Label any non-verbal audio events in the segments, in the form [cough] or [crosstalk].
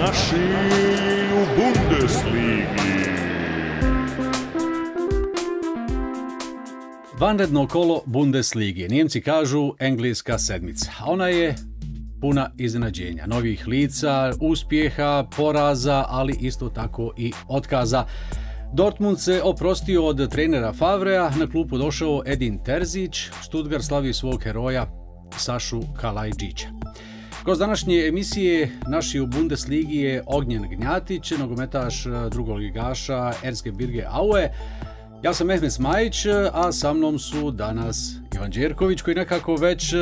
naši u Bundesligi. Vanredno kolo Bundesligi. Nijemci kažu engleska sedmica. Ona je puna iznenađenja, novih lica, uspjeha, poraza, ali isto tako i otkaza. Dortmund se oprostio od trenera Favrea, na klupu došao Edin Terzić, Stuttgart slavi svog heroja Sašu Kalajđića. Kod današnje emisije naši u Bundesligi je Ognjen Gnjatić, nogometaš e, drugog ligaša Erske Birge Aue. Ja sam Mehmet Smajić, a sa mnom su danas Ivan Đerković koji nekako već e,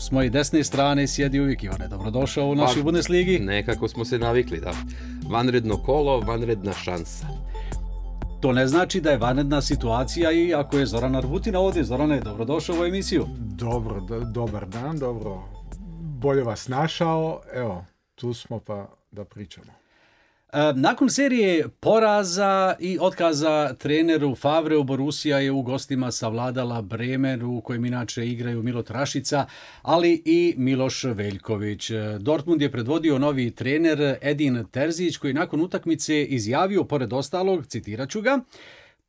s moje desne strane sjedi uvijek Ivane. Dobrodošao u našoj pa, Bundesligi. Nekako smo se navikli, da. Vanredno kolo, vanredna šansa. To ne znači da je vanredna situacija i ako je Zorana Arbutina ovdje. Zorane, dobrodošao u emisiju. Dobro, dobar dan, dobro bolje vas našao. Evo, tu smo pa da pričamo. E, nakon serije poraza i otkaza treneru u Borusija je u gostima savladala Bremer u kojem inače igraju Milot Rašica, ali i Miloš Veljković. Dortmund je predvodio novi trener Edin Terzić koji nakon utakmice izjavio pored ostalog, citirat ću ga,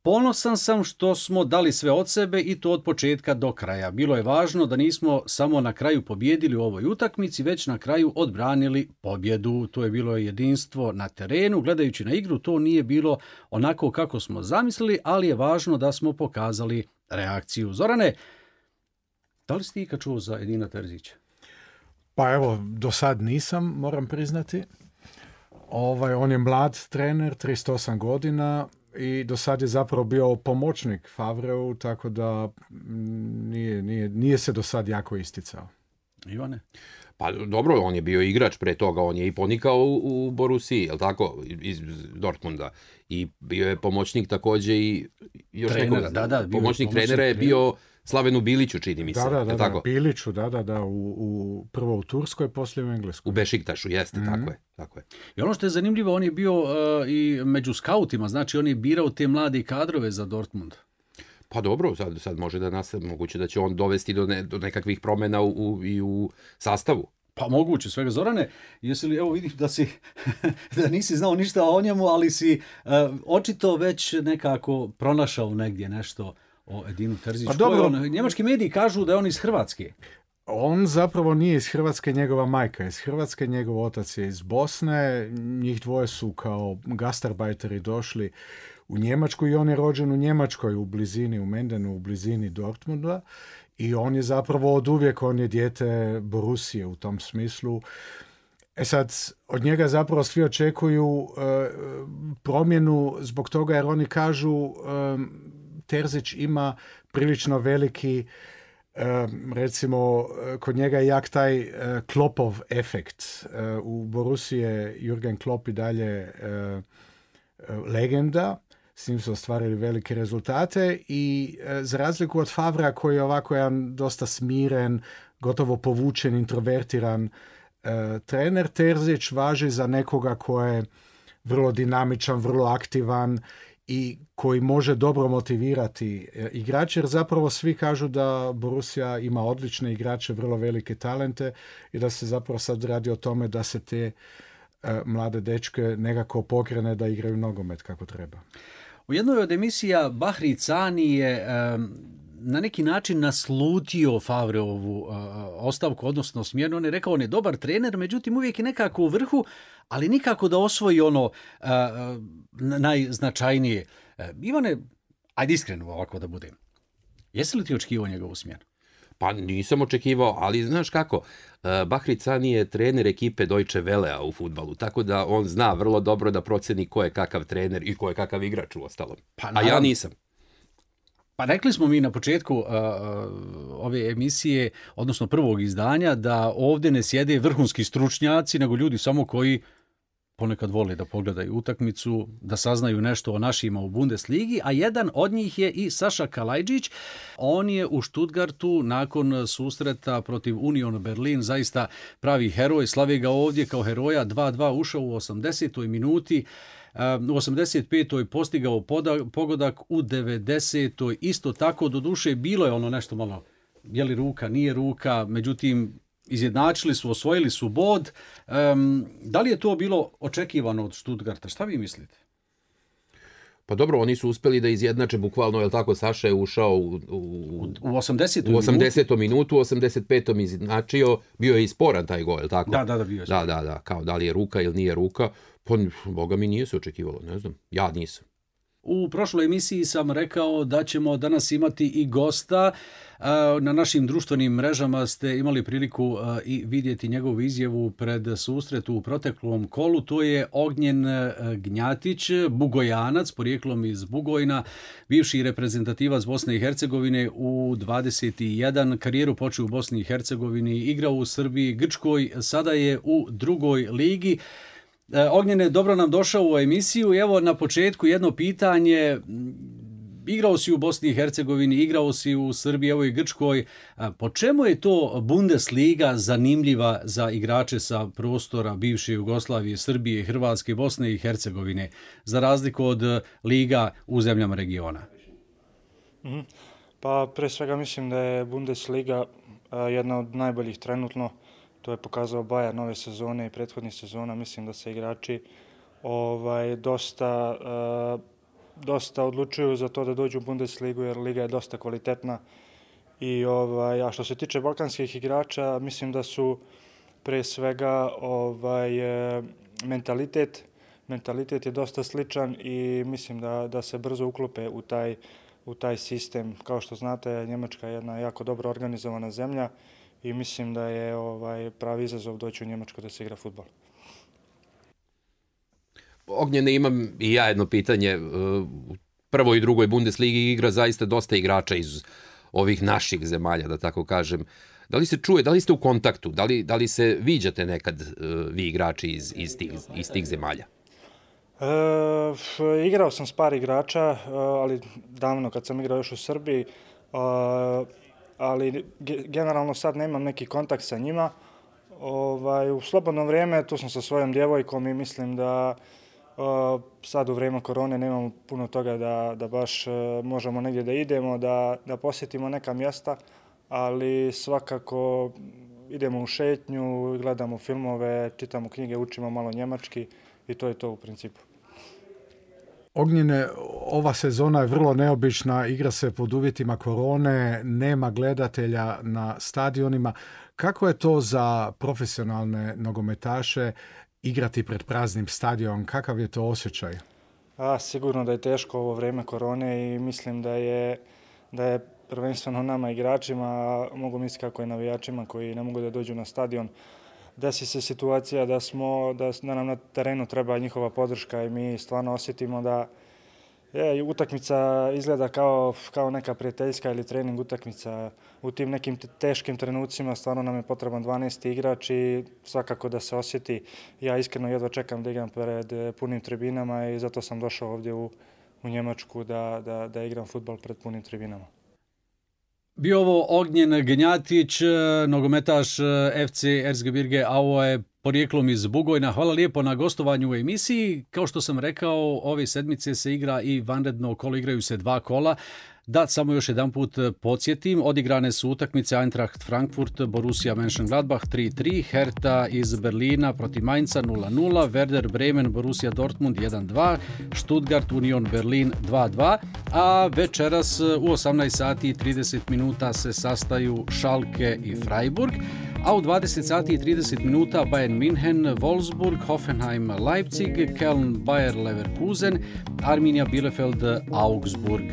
Ponosan sam što smo dali sve od sebe i to od početka do kraja. Bilo je važno da nismo samo na kraju pobjedili u ovoj utakmici, već na kraju odbranili pobjedu. To je bilo jedinstvo na terenu. Gledajući na igru, to nije bilo onako kako smo zamislili, ali je važno da smo pokazali reakciju. Zorane, da li ste ikad čuo za Edina Terzića? Pa evo, do sad nisam, moram priznati. Ovaj, on je mlad trener, 38 godina, i do sad je zapravo bio pomoćnik Favreu, tako da mm, nije, nije, nije se do sad jako isticao. Ivane? Pa dobro, on je bio igrač pre toga, on je i ponikao u, u Borusiji, jel tako, iz Dortmunda. I bio je pomoćnik također i još trener, nekoga. Da, da, pomoćnik, trenera je bio Slavenu Biliću, čini mi se. Da, da, da, da Biliću, da, da, da, u, u, prvo u Turskoj, poslije u Engleskoj. U Bešiktašu, jeste, mm tako je. Tako je. I ono što je zanimljivo, on je bio e, i među skautima, znači on je birao te mlade kadrove za Dortmund. Pa dobro, sad, sad može da nas, moguće da će on dovesti do, nekakvih promjena u, i u sastavu. Pa moguće, svega Zorane, jesi li, evo vidim da [laughs] da nisi znao ništa o njemu, ali si e, očito već nekako pronašao negdje nešto o Pa dobro, njemački mediji kažu da je on iz Hrvatske. On zapravo nije iz Hrvatske, njegova majka je iz Hrvatske, njegov otac je iz Bosne, njih dvoje su kao gastarbajteri došli u Njemačku i on je rođen u Njemačkoj u blizini, u Mendenu, u blizini Dortmunda i on je zapravo od uvijek, on je dijete Borusije u tom smislu. E sad, od njega zapravo svi očekuju eh, promjenu zbog toga jer oni kažu... Eh, Terzić ima prilično veliki e, recimo kod njega je jak taj e, Klopov efekt. E, u je Jurgen Klop i dalje legenda, s njim su ostvarili velike rezultate i za razliku od Favra koji je ovako jedan dosta smiren, gotovo povučen, introvertiran trener, Terzić važi za nekoga ko je vrlo dinamičan, vrlo aktivan i koji može dobro motivirati e, igrače, jer zapravo svi kažu da Borussia ima odlične igrače, vrlo velike talente i da se zapravo sad radi o tome da se te e, mlade dečke nekako pokrene da igraju nogomet kako treba. U jednoj od emisija Bahri Cani je na neki način naslutio Favreovu ostavku, odnosno smjerno. On je rekao, on je dobar trener, međutim uvijek je nekako u vrhu, ali nikako da osvoji ono najznačajnije. E, Ivane, ajde iskreno ovako da budem. Jesi li ti očekivao njegovu smjenu? Pa nisam očekivao, ali znaš kako, e, Bahri nije je trener ekipe Deutsche Velea u futbalu, tako da on zna vrlo dobro da proceni ko je kakav trener i ko je kakav igrač u ostalom. Pa a ja nisam. Pa rekli smo mi na početku ove emisije, odnosno prvog izdanja, da ovdje ne sjede vrhunski stručnjaci, nego ljudi samo koji ponekad vole da pogledaju utakmicu, da saznaju nešto o našima u Bundesligi, a jedan od njih je i Saša Kalajđić. On je u Stuttgartu nakon susreta protiv Union Berlin zaista pravi heroj, slave ga ovdje kao heroja, 2-2 ušao u 80. minuti u 85. postigao pogodak, u 90. isto tako, doduše bilo je ono nešto malo, je li ruka, nije ruka, međutim izjednačili su, osvojili su bod. da li je to bilo očekivano od Stuttgarta? Šta vi mislite? Pa dobro, oni su uspeli da izjednače bukvalno, je tako, Saša je ušao u, u, 80. U minutu, u 85. izjednačio, bio je sporan taj gol, je tako? Da, da, da, bio je. Da, da, da, kao da li je ruka ili nije ruka. Pa, boga mi nije se očekivalo, ne znam. Ja nisam. U prošloj emisiji sam rekao da ćemo danas imati i gosta. Na našim društvenim mrežama ste imali priliku i vidjeti njegovu izjavu pred susretu u proteklom kolu. To je Ognjen e, Gnjatić, bugojanac, porijeklom iz Bugojna, bivši reprezentativac Bosne i Hercegovine u 21. Karijeru počeo u Bosni i Hercegovini, igrao u Srbiji, Grčkoj, sada je u drugoj ligi. E, Ognjene, dobro nam došao u emisiju. Evo na početku jedno pitanje. Mm, igrao si u Bosni i Hercegovini, igrao si u Srbiji, evo i Grčkoj. E, po čemu je to Bundesliga zanimljiva za igrače sa prostora bivše Jugoslavije, Srbije, Hrvatske, Bosne i Hercegovine, za razliku od liga u zemljama regiona? Mhm. Pa pre svega mislim da je Bundesliga e, jedna od najboljih trenutno to je pokazao Bayern nove sezone i prethodnih sezona. Mislim da se igrači ovaj, dosta, eh, dosta odlučuju za to da dođu u Bundesligu jer liga je dosta kvalitetna. I, ovaj, a što se tiče balkanskih igrača, mislim da su pre svega ovaj, eh, mentalitet, mentalitet je dosta sličan i mislim da, se brzo uklope u taj, sistem. Kao što znate, Njemačka je jedna jako dobro organizovana zemlja i mislim da je ovaj, pravi izazov doći u Njemačku da se igra futbol. Ognjene, imam i ja jedno pitanje. E, u prvoj i drugoj Bundesligi igra zaista dosta igrača iz ovih naših zemalja, da tako kažem. Da li se čuje, da li ste u kontaktu, da li, se viđate nekad e, vi igrači iz, tih, zemalja? E, igrao sam s par igrača, ali davno kad sam igrao još u Srbiji, ali generalno sad nemam neki kontakt sa njima. Ovaj, u slobodno vrijeme tu sam sa svojom djevojkom i mislim da sad u vrijeme korone nemamo puno toga da, baš e, možemo negdje da idemo, da, da posjetimo neka mjesta, ali svakako idemo u šetnju, gledamo filmove, čitamo knjige, učimo malo njemački i to je to u principu. Ognjene, ova sezona je vrlo neobična, igra se pod uvjetima korone, nema gledatelja na stadionima. Kako je to za profesionalne nogometaše igrati pred praznim stadionom? Kakav je to osjećaj? A, sigurno da je teško ovo vrijeme korone i mislim da je, da je prvenstveno nama igračima, mogu misliti kako je navijačima koji ne mogu da dođu na stadion, desi se situacija da, smo, da, nam na terenu treba njihova podrška i mi stvarno osjetimo da je, utakmica izgleda kao, neka prijateljska ili trening utakmica. U tim nekim teškim trenucima stvarno nam je potreban 12. igrač i svakako da se osjeti. Ja iskreno jedva čekam da igram pred e, punim tribinama i zato sam došao ovdje u, u Njemačku da, da igram futbal pred punim tribinama. Bio ovo Ognjen Genjatić, e, nogometaš e, FC Erzgebirge je porijeklom iz Bugojna. Hvala lijepo na gostovanju u emisiji. Kao što sam rekao, ove sedmice se igra i vanredno kolo, igraju se dva kola. Da, samo još jedan put e, podsjetim, odigrane su utakmice Eintracht Frankfurt, Borussia Mönchengladbach 3-3, Hertha iz Berlina protiv Mainz 0-0, Werder Bremen, Borussia Dortmund 1-2, Stuttgart Union Berlin 2-2, a večeras e, u 18 sati i 30 minuta se sastaju Schalke i Freiburg a u 20 sati i 30 minuta Bayern München, Wolfsburg, Hoffenheim, Leipzig, Köln, Bayer Leverkusen, Arminia, Bielefeld, Augsburg.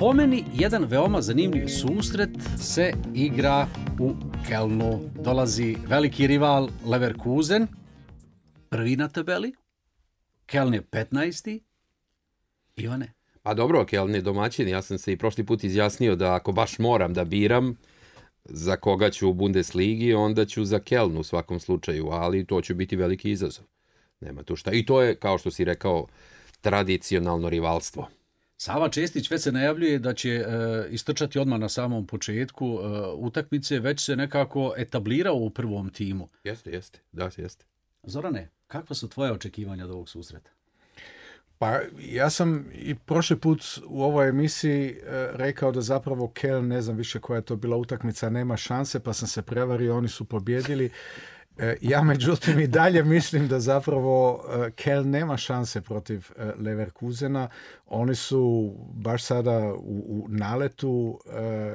Po meni, jedan veoma zanimljiv susret se igra u Kelnu. Dolazi veliki rival Leverkusen, prvi na tabeli, Keln je 15. Ivane? Pa dobro, Keln je domaćin, ja sam se i prošli put izjasnio da ako baš moram da biram, za koga ću u Bundesligi, onda ću za Kelnu u svakom slučaju, ali to će biti veliki izazov. Nema tu šta. I to je, kao što si rekao, tradicionalno rivalstvo. Sava Čestić već se najavljuje da će e, istrčati odmah na samom početku e, utakmice, već se nekako etablirao u prvom timu. Jeste, jeste, da, jeste. Zorane, kakva su tvoje očekivanja od ovog susreta? Pa ja sam i prošli put u ovoj emisiji e, rekao da zapravo Kel, ne znam više koja je to bila utakmica, nema šanse, pa sam se prevario, oni su pobjedili. E, ja međutim i dalje mislim da zapravo e, Kel nema šanse protiv e, Leverkusena. Oni su baš sada u, u naletu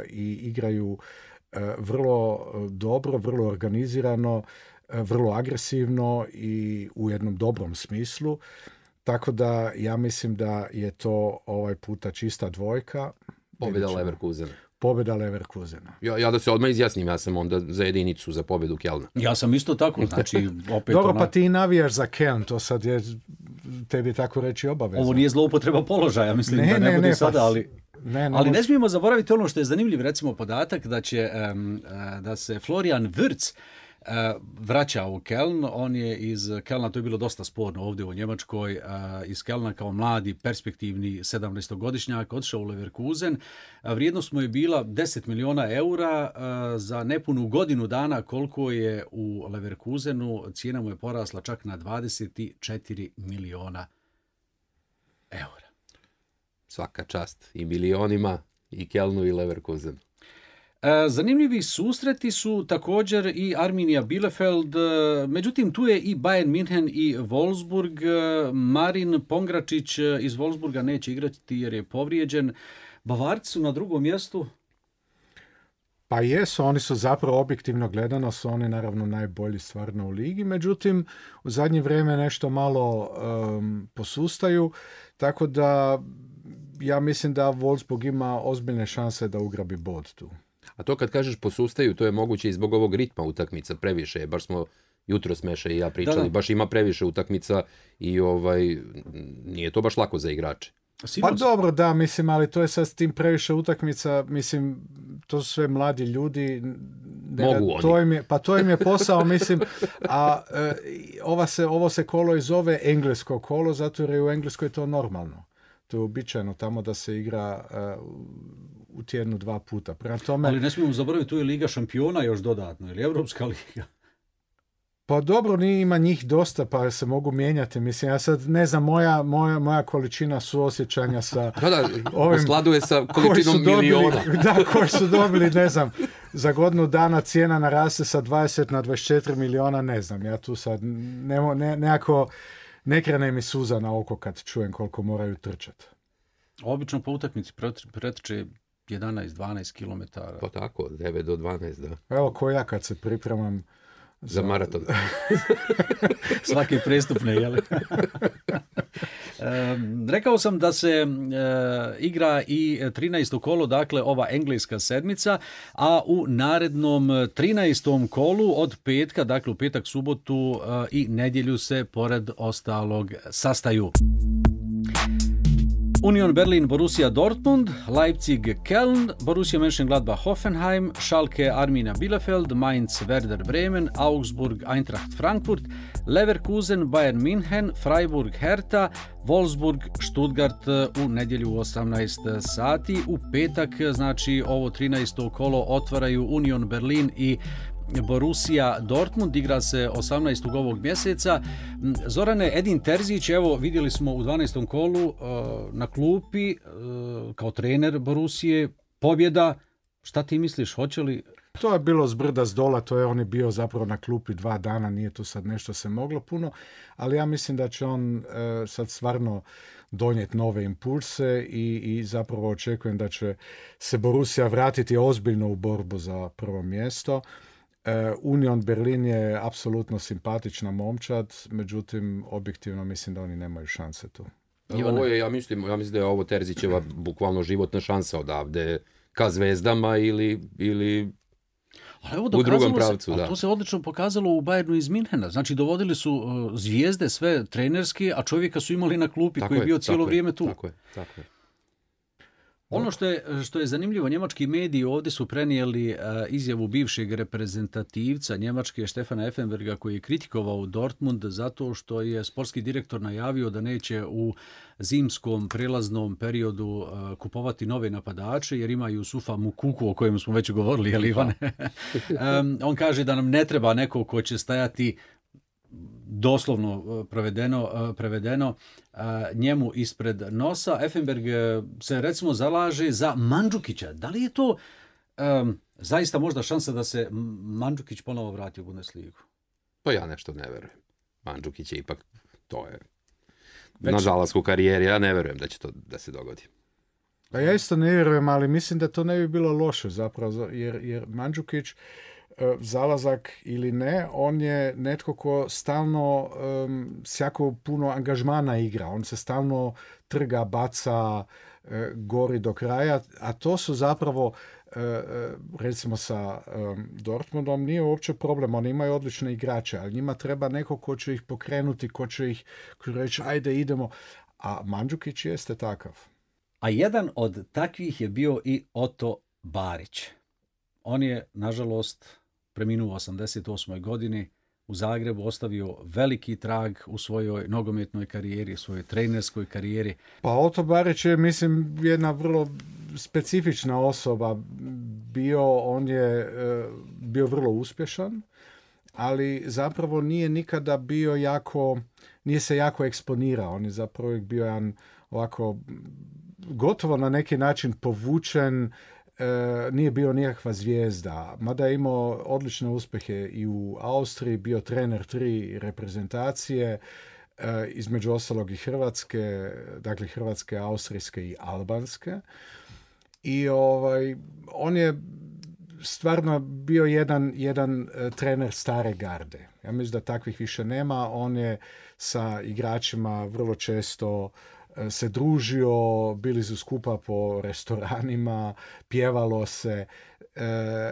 i igraju vrlo dobro, vrlo organizirano, vrlo agresivno i u jednom dobrom smislu. Tako da ja mislim da je to ovaj puta čista dvojka. Pobjeda Leverkusena pobjeda Leverkusena. Ja, ja da se odmah izjasnim, ja sam onda za jedinicu za pobjedu Kelna. Ja sam isto tako, znači [laughs] opet... Dobro, pa ti navijaš za Keln, to sad je tebi tako reći obavezno. Ovo nije zloupotreba položaja, mislim ne, da ne, ne pa sada, ali... Ne, ne, ali ne smijemo zaboraviti ono što je zanimljiv recimo podatak da će e, da se Florian Vrc Eh, vraća u Keln. On je iz Kelna, to je bilo dosta sporno ovdje u Njemačkoj, eh, iz Kelna kao mladi, perspektivni 17-godišnjak, odšao u Leverkusen. Eh, vrijednost mu je bila 10 miliona eura za nepunu godinu dana koliko je u Leverkusenu. Cijena mu je porasla čak na 24 miliona eura. Svaka čast i milionima i Kelnu i Leverkusenu. E, zanimljivi susreti su također i Arminija Bielefeld, e, međutim tu je i Bayern München i Wolfsburg. E, Marin Pongračić iz Wolfsburga neće igrati jer je povrijeđen. Bavarci su na drugom mjestu. Pa jesu, oni su zapravo objektivno gledano, su oni naravno najbolji stvarno u ligi, međutim u zadnje vrijeme nešto malo posustaju, tako da ja mislim da Wolfsburg ima ozbiljne šanse da ugrabi bod tu. A to kad kažeš posustaju, to je moguće i zbog ovog ritma utakmica, previše je, baš smo jutro smeše i ja pričali, baš ima previše utakmica i ovaj nije to baš lako za igrače. Pa dobro, da, mislim, ali to je sad s tim previše utakmica, mislim, to su sve mladi ljudi. Mogu oni. pa to im je posao, mislim, a e, ova se, ovo se kolo i zove englesko kolo, zato jer je u Engleskoj to normalno. To je uobičajeno tamo da se igra e, u tjednu dva puta. Prema tome... Ali ne smijemo zaboraviti, tu je Liga šampiona još dodatno, ili Europska [laughs] liga. Pa dobro, nije, ima njih dosta, pa se mogu mijenjati. Mislim, ja sad ne znam, moja, moja, moja količina suosjećanja sa... [laughs] da, da, ovim, sa količinom miliona. [laughs] da, koji su dobili, ne znam, za godinu dana cijena naraste sa 20 na 24 miliona, ne znam. Ja tu sad ne, ne, nekako... Ne krene mi suza na oko kad čujem koliko moraju trčati. Obično po utakmici pretrče 11-12 km. Pa tako, 9 do 12, da. Evo ko ja kad se pripremam za, maraton. [laughs] Svaki prestupne, ne, jel? [laughs] rekao sam da se igra i 13. kolo, dakle ova engleska sedmica, a u narednom 13. kolu od petka, dakle u petak, subotu e, i nedjelju se pored ostalog sastaju. Union Berlin Borussia Dortmund, Leipzig Köln, Borussia Mönchengladbach Hoffenheim, Schalke Armina Bielefeld, Mainz Werder Bremen, Augsburg Eintracht Frankfurt, Leverkusen Bayern München, Freiburg Hertha, Wolfsburg Stuttgart eh, u nedjelju u 18 sati. U petak, eh, znači ovo 13. kolo otvaraju Union Berlin i Borussia Dortmund igra se 18. ovog mjeseca. Zorane Edin Terzić, evo vidjeli smo u 12. kolu e, na klupi e, kao trener Borusije pobjeda. Šta ti misliš, hoće li to je bilo zbrda dola, to je on je bio zapravo na klupi dva dana, nije tu sad nešto se moglo puno, ali ja mislim da će on e, sad stvarno donijeti nove impulse i, i zapravo očekujem da će se Borusija vratiti ozbiljno u borbu za prvo mjesto. Eh, Union Berlin je apsolutno simpatična momčad, međutim, objektivno mislim da oni nemaju šanse tu. Ovo je, ja mislim, ja mislim da je ovo Terzićeva bukvalno životna šansa odavde ka zvezdama ili, ili ali u drugom pravcu, To se odlično pokazalo u Bayernu iz Minhena. Znači, dovodili su eh, zvijezde sve trenerski, a čovjeka su imali na klupi tako koji je bio cijelo vrijeme tu. Tako je, tako je. Ono što je, što je zanimljivo, njemački mediji ovdje su prenijeli e, izjavu bivšeg reprezentativca Njemačke Štefana Effenberga koji je kritikovao Dortmund zato što je sportski direktor najavio da neće u zimskom prelaznom periodu e, kupovati nove napadače jer imaju Sufa kuku o kojem smo već govorili, jel Ivane? [laughs] on kaže da nam ne treba neko ko će stajati doslovno e, prevedeno, e, prevedeno e, njemu ispred nosa. Effenberg se recimo zalaže za Mandžukića. Da li je to zaista možda šansa da se Mandžukić ponovo vrati u Bundesligu? Pa ja nešto ne verujem. Mandžukić je ipak, to je Već... na žalasku karijeri. Ja ne verujem da će to da se dogodi. Pa ja isto ne vjerujem, ali mislim da to ne bi bilo loše zapravo, jer, jer Mandžukić E, zalazak ili ne, on je netko ko stalno s jako puno angažmana igra. On se stalno trga, baca, e, gori do kraja, a to su zapravo e, recimo sa Dortmundom nije uopće problem, oni imaju odlične igrače, ali njima treba neko ko će ih pokrenuti, ko će ih reći ajde idemo, a Mandžukić jeste takav. A jedan od takvih je bio i Oto Barić. On je, nažalost, preminuo u 88. godini, u Zagrebu ostavio veliki trag u svojoj nogometnoj karijeri, svojoj trenerskoj karijeri. Pa Oto Barić je, mislim, jedna vrlo specifična osoba. Bio, on je e, bio vrlo uspješan, ali zapravo nije nikada bio jako, nije se jako eksponirao. On je zapravo bio jedan ovako gotovo na neki način povučen E, nije bio nikakva zvijezda, mada je imao odlične uspjehe i u Austriji, bio trener tri reprezentacije, e, između ostalog i Hrvatske, dakle Hrvatske, Austrijske i Albanske. I ovaj, on je stvarno bio jedan, jedan e, trener stare garde. Ja mislim da takvih više nema. On je sa igračima vrlo često se družio, bili su skupa po restoranima, pjevalo se, e,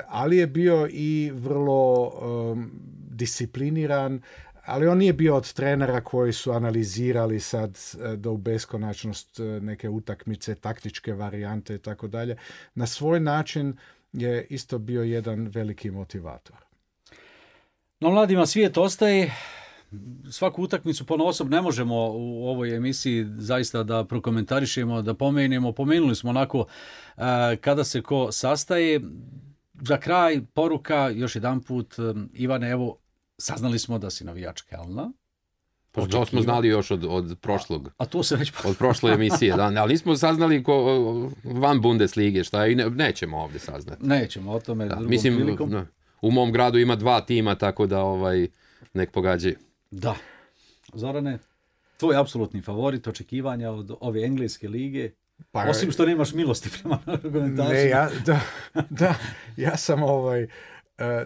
ali je bio i vrlo e, discipliniran, ali on nije bio od trenera koji su analizirali sad e, do u beskonačnost neke utakmice, taktičke varijante i tako dalje. Na svoj način je isto bio jedan veliki motivator. No mladima svijet ostaje svaku utakmicu ponosob ne možemo u ovoj emisiji zaista da prokomentarišemo, da pomenemo. Pomenuli smo onako e, kada se ko sastaje. Za kraj poruka, još jedan put, e, Ivane, evo, saznali smo da si navijač Kelna. Pa to smo znali još od, od prošlog. A, to se već... Pa- od prošle [laughs] emisije, da, ali nismo saznali ko, van Bundeslige, šta i ne, nećemo ovdje saznati. Nećemo, o tome da, drugom mislim, prilikom. U mom gradu ima dva tima, tako da ovaj, nek pogađaju. Da. Zorane, tvoj apsolutni favorit očekivanja od ove engleske lige, pa, osim što nemaš milosti prema Ne, ja, da, ja sam ovaj, e,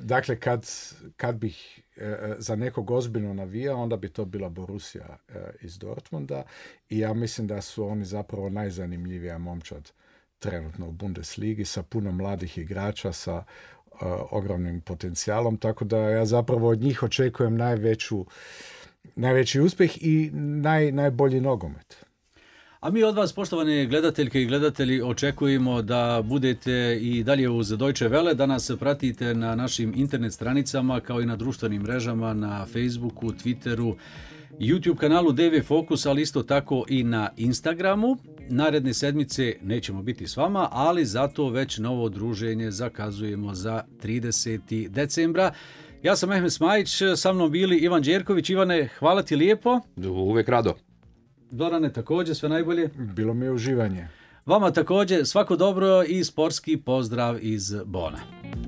dakle, kad, kad bih e, e, za nekog ozbiljno navijao, onda bi to bila Borussia iz Dortmunda i ja mislim da su oni zapravo najzanimljivija momčad trenutno u Bundesligi sa puno mladih igrača, sa Eh, ogromnim potencijalom, tako da ja zapravo od njih očekujem najveću, najveći uspjeh i naj, najbolji nogomet. A mi od vas, poštovane gledateljke i gledatelji, očekujemo da budete i dalje uz Deutsche Welle, Danas nas pratite na našim internet stranicama kao i na društvenim mrežama, na Facebooku, Twitteru, YouTube kanalu DV Focus, ali isto tako i na Instagramu. Naredne sedmice nećemo biti s vama, ali zato već novo druženje zakazujemo za 30. decembra. Ja sam Mehmet Smajić, sa mnom bili Ivan Đerković. Ivane, hvala ti lijepo. Uvijek rado. Dorane, također, sve najbolje. Bilo mi je uživanje. Vama također, svako dobro i sportski pozdrav iz Bona.